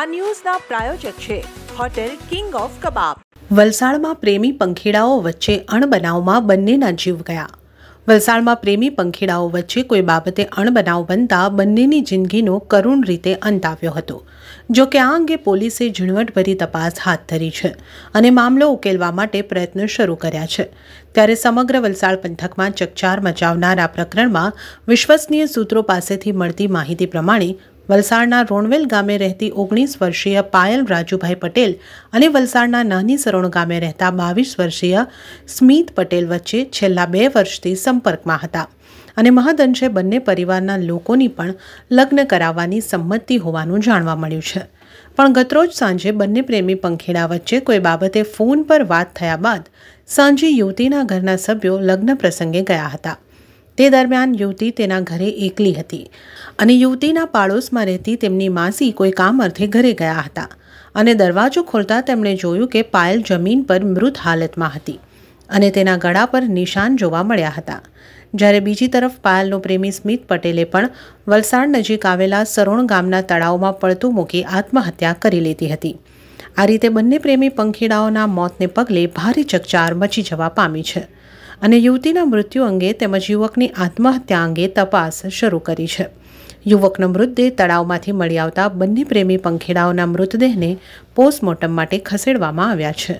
આ ન્યૂઝના પ્રાયોજક છે hotel king of કબાબ વલસાડમાં પ્રેમી પંખીડાઓ વચ્ચે અણબનાવમાં બંનેના જીવ ગયા વલસાડમાં પ્રેમી પંખીડાઓ વચ્ચે કોઈ બાબતે અણબનાવ બનતા બંનેની જિંદગીનો કરુણ રીતે અંત આવ્યો હતો જો કે આ અંગે પોલીસે ઝીણવટભરી તપાસ હાથ ધરી છે અને મામલો ઉકેલવા માટે પ્રયત્નો શરૂ કર્યા છે ત્યારે સમગ્ર વલસાડ પંથકમાં ચકચાર મચાવનાર આ પ્રકરણમાં વિશ્વસનીય સૂત્રો પાસેથી મળતી માહિતી પ્રમાણે વલસાડના રોણવેલ ગામે રહેતી ઓગણીસ વર્ષીય પાયલ રાજુભાઈ પટેલ અને વલસાડના નાની સરોણ ગામે રહેતા બાવીસ વર્ષીય સ્મિત પટેલ વચ્ચે છેલ્લા બે વર્ષથી સંપર્કમાં હતા અને મહદઅંશે બંને પરિવારના લોકોની પણ લગ્ન કરાવવાની સંમતિ હોવાનું જાણવા મળ્યું છે પણ ગતરોજ સાંજે બંને પ્રેમી પંખેડા વચ્ચે કોઈ બાબતે ફોન પર વાત થયા બાદ સાંજે યુવતીના ઘરના સભ્યો લગ્ન પ્રસંગે ગયા હતા તે દરમિયાન યુવતી તેના ઘરે એકલી હતી અને યુવતીના પાડોશમાં રહેતી તેમની માસી કોઈ કામ અર્થે ઘરે ગયા હતા અને દરવાજો ખોલતા તેમણે જોયું કે પાયલ જમીન પર મૃત હાલતમાં હતી અને તેના ગળા પર નિશાન જોવા મળ્યા હતા જ્યારે બીજી તરફ પાયલનો પ્રેમી સ્મિત પટેલે પણ વલસાડ નજીક આવેલા સરોણ ગામના તળાવમાં પડતું મૂકી આત્મહત્યા કરી લેતી હતી આ રીતે બંને પ્રેમી પંખીડાઓના મોતને પગલે ભારે ચકચાર મચી જવા પામી છે અને યુવતીના મૃત્યુ અંગે તેમજ યુવકની આત્મહત્યા અંગે તપાસ શરૂ કરી છે યુવકનો મૃતદેહ તળાવમાંથી મળી આવતા બંને પ્રેમી પંખેડાઓના મૃતદેહને પોસ્ટમોર્ટમ માટે ખસેડવામાં આવ્યા છે